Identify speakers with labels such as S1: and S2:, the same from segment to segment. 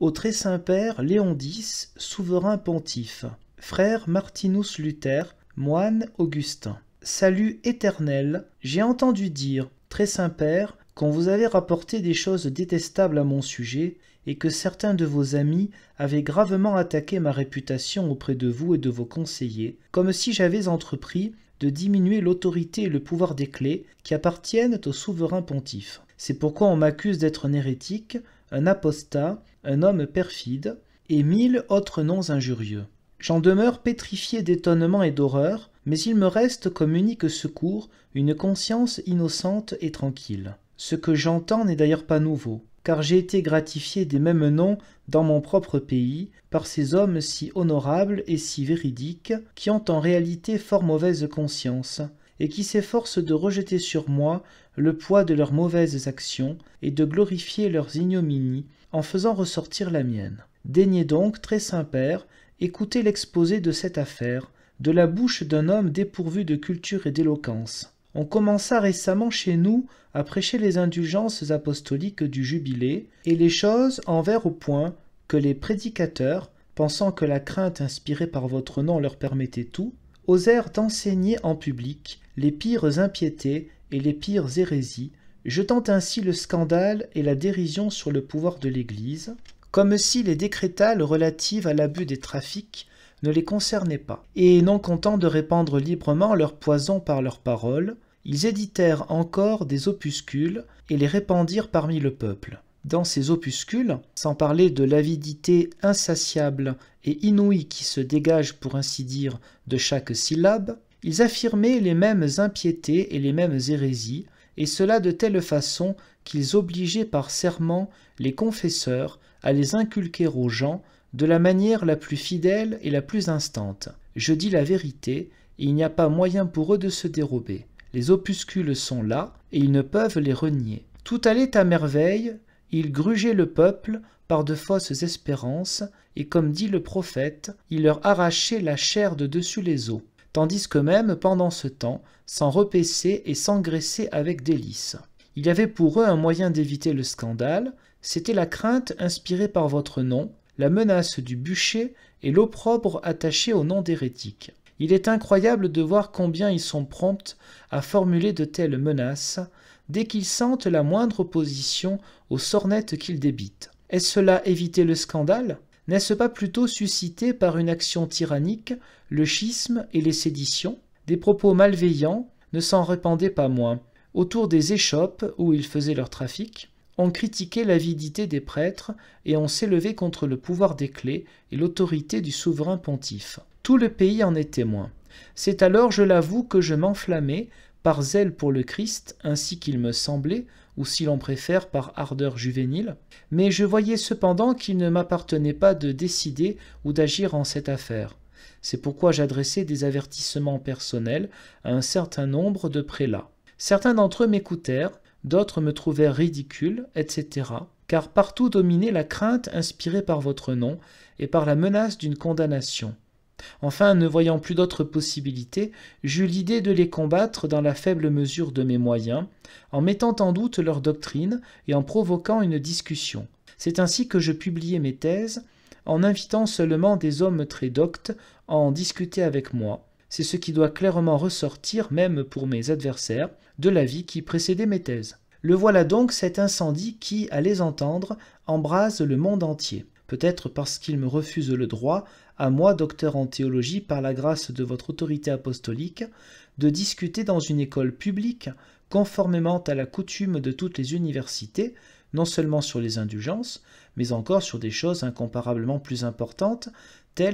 S1: au très saint père Léon X, souverain pontife, frère Martinus Luther, moine Augustin. Salut éternel, j'ai entendu dire, très saint père, qu'on vous avait rapporté des choses détestables à mon sujet, et que certains de vos amis avaient gravement attaqué ma réputation auprès de vous et de vos conseillers, comme si j'avais entrepris de diminuer l'autorité et le pouvoir des clés qui appartiennent au souverain pontife. C'est pourquoi on m'accuse d'être un hérétique, un apostat, un homme perfide, et mille autres noms injurieux. J'en demeure pétrifié d'étonnement et d'horreur, mais il me reste comme unique secours une conscience innocente et tranquille. Ce que j'entends n'est d'ailleurs pas nouveau car j'ai été gratifié des mêmes noms dans mon propre pays par ces hommes si honorables et si véridiques, qui ont en réalité fort mauvaise conscience, et qui s'efforcent de rejeter sur moi le poids de leurs mauvaises actions et de glorifier leurs ignominies en faisant ressortir la mienne. Daignez donc, très saint Père, écouter l'exposé de cette affaire, de la bouche d'un homme dépourvu de culture et d'éloquence. On commença récemment chez nous à prêcher les indulgences apostoliques du jubilé, et les choses en envers au point que les prédicateurs, pensant que la crainte inspirée par votre nom leur permettait tout, osèrent enseigner en public les pires impiétés et les pires hérésies, jetant ainsi le scandale et la dérision sur le pouvoir de l'Église, comme si les décrétales relatives à l'abus des trafics ne les concernaient pas. Et non contents de répandre librement leur poison par leurs paroles, ils éditèrent encore des opuscules et les répandirent parmi le peuple. Dans ces opuscules, sans parler de l'avidité insatiable et inouïe qui se dégage, pour ainsi dire, de chaque syllabe, ils affirmaient les mêmes impiétés et les mêmes hérésies, et cela de telle façon qu'ils obligeaient par serment les confesseurs à les inculquer aux gens de la manière la plus fidèle et la plus instante. Je dis la vérité, et il n'y a pas moyen pour eux de se dérober. Les opuscules sont là, et ils ne peuvent les renier. Tout allait à merveille, ils grugeaient le peuple par de fausses espérances, et comme dit le prophète, ils leur arrachaient la chair de dessus les os, tandis que même pendant ce temps, s'en repaissaient et s'engraissaient avec délices. Il y avait pour eux un moyen d'éviter le scandale, c'était la crainte inspirée par votre nom, la menace du bûcher et l'opprobre attaché au nom d'hérétique. Il est incroyable de voir combien ils sont prompts à formuler de telles menaces dès qu'ils sentent la moindre opposition aux sornettes qu'ils débitent. Est-ce cela éviter le scandale N'est-ce pas plutôt susciter par une action tyrannique le schisme et les séditions Des propos malveillants ne s'en répandaient pas moins. Autour des échoppes où ils faisaient leur trafic, on critiqué l'avidité des prêtres et on s'élevait contre le pouvoir des clés et l'autorité du souverain pontife. Tout le pays en est témoin. C'est alors, je l'avoue, que je m'enflammais, par zèle pour le Christ, ainsi qu'il me semblait, ou si l'on préfère par ardeur juvénile, mais je voyais cependant qu'il ne m'appartenait pas de décider ou d'agir en cette affaire. C'est pourquoi j'adressais des avertissements personnels à un certain nombre de prélats. Certains d'entre eux m'écoutèrent, d'autres me trouvèrent ridicule, etc., car partout dominait la crainte inspirée par votre nom et par la menace d'une condamnation. Enfin, ne voyant plus d'autres possibilités, j'eus l'idée de les combattre dans la faible mesure de mes moyens, en mettant en doute leur doctrine et en provoquant une discussion. C'est ainsi que je publiai mes thèses, en invitant seulement des hommes très doctes à en discuter avec moi, c'est ce qui doit clairement ressortir, même pour mes adversaires, de la vie qui précédait mes thèses. Le voilà donc cet incendie qui, à les entendre, embrase le monde entier. Peut-être parce qu'il me refuse le droit, à moi, docteur en théologie, par la grâce de votre autorité apostolique, de discuter dans une école publique, conformément à la coutume de toutes les universités, non seulement sur les indulgences, mais encore sur des choses incomparablement plus importantes,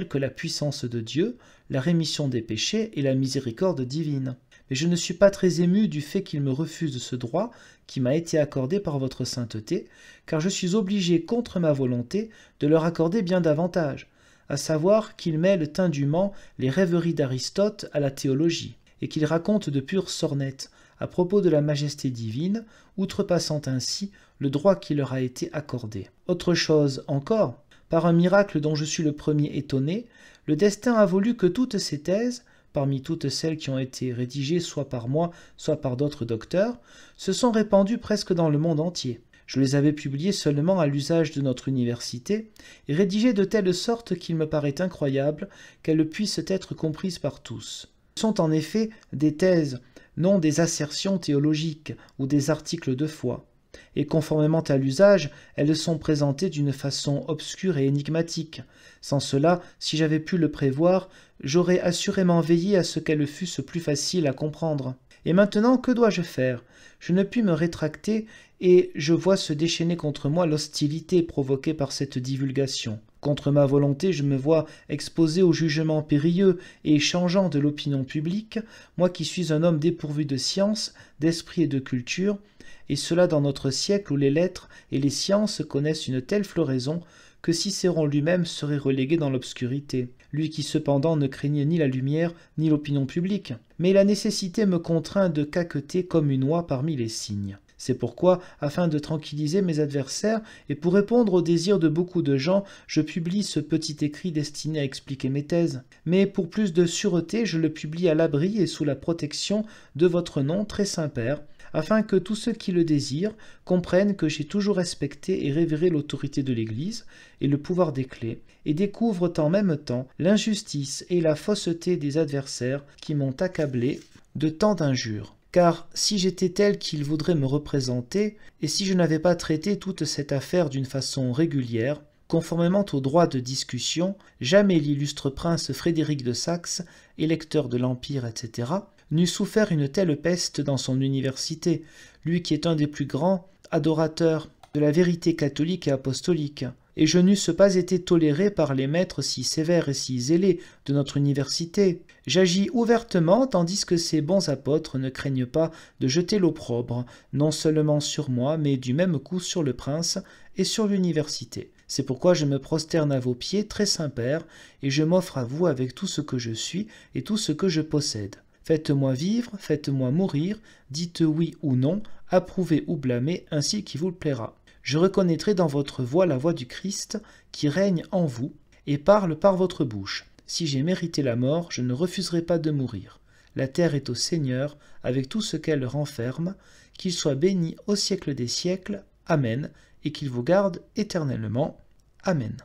S1: que la puissance de Dieu, la rémission des péchés et la miséricorde divine. Mais je ne suis pas très ému du fait qu'il me refuse ce droit qui m'a été accordé par votre sainteté, car je suis obligé contre ma volonté de leur accorder bien davantage, à savoir qu'ils mêlent indûment les rêveries d'Aristote à la théologie, et qu'ils racontent de pures sornettes à propos de la majesté divine, outrepassant ainsi le droit qui leur a été accordé. Autre chose encore, par un miracle dont je suis le premier étonné, le destin a voulu que toutes ces thèses, parmi toutes celles qui ont été rédigées soit par moi, soit par d'autres docteurs, se sont répandues presque dans le monde entier. Je les avais publiées seulement à l'usage de notre université, et rédigées de telle sorte qu'il me paraît incroyable qu'elles puissent être comprises par tous. Ce sont en effet des thèses, non des assertions théologiques ou des articles de foi et conformément à l'usage, elles sont présentées d'une façon obscure et énigmatique. Sans cela, si j'avais pu le prévoir, j'aurais assurément veillé à ce qu'elles fussent plus faciles à comprendre. Et maintenant, que dois-je faire Je ne puis me rétracter et je vois se déchaîner contre moi l'hostilité provoquée par cette divulgation. Contre ma volonté, je me vois exposé au jugement périlleux et changeant de l'opinion publique, moi qui suis un homme dépourvu de science, d'esprit et de culture, et cela dans notre siècle où les lettres et les sciences connaissent une telle floraison que Cicéron lui-même serait relégué dans l'obscurité, lui qui cependant ne craignait ni la lumière ni l'opinion publique. Mais la nécessité me contraint de caqueter comme une oie parmi les signes. C'est pourquoi, afin de tranquilliser mes adversaires et pour répondre aux désirs de beaucoup de gens, je publie ce petit écrit destiné à expliquer mes thèses. Mais pour plus de sûreté, je le publie à l'abri et sous la protection de votre nom très saint-père, afin que tous ceux qui le désirent comprennent que j'ai toujours respecté et révéré l'autorité de l'Église et le pouvoir des clés, et découvrent en même temps l'injustice et la fausseté des adversaires qui m'ont accablé de tant d'injures. Car si j'étais tel qu'il voudrait me représenter, et si je n'avais pas traité toute cette affaire d'une façon régulière, conformément au droit de discussion, jamais l'illustre prince Frédéric de Saxe, électeur de l'Empire, etc., n'eût souffert une telle peste dans son université, lui qui est un des plus grands adorateurs de la vérité catholique et apostolique, et je n'eusse pas été toléré par les maîtres si sévères et si zélés de notre université. J'agis ouvertement tandis que ces bons apôtres ne craignent pas de jeter l'opprobre, non seulement sur moi, mais du même coup sur le prince et sur l'université. C'est pourquoi je me prosterne à vos pieds, très saint Père, et je m'offre à vous avec tout ce que je suis et tout ce que je possède. Faites-moi vivre, faites-moi mourir, dites oui ou non, approuvez ou blâmez, ainsi qu'il vous plaira. Je reconnaîtrai dans votre voix la voix du Christ qui règne en vous et parle par votre bouche. Si j'ai mérité la mort, je ne refuserai pas de mourir. La terre est au Seigneur, avec tout ce qu'elle renferme, qu'il soit béni au siècle des siècles. Amen, et qu'il vous garde éternellement. Amen.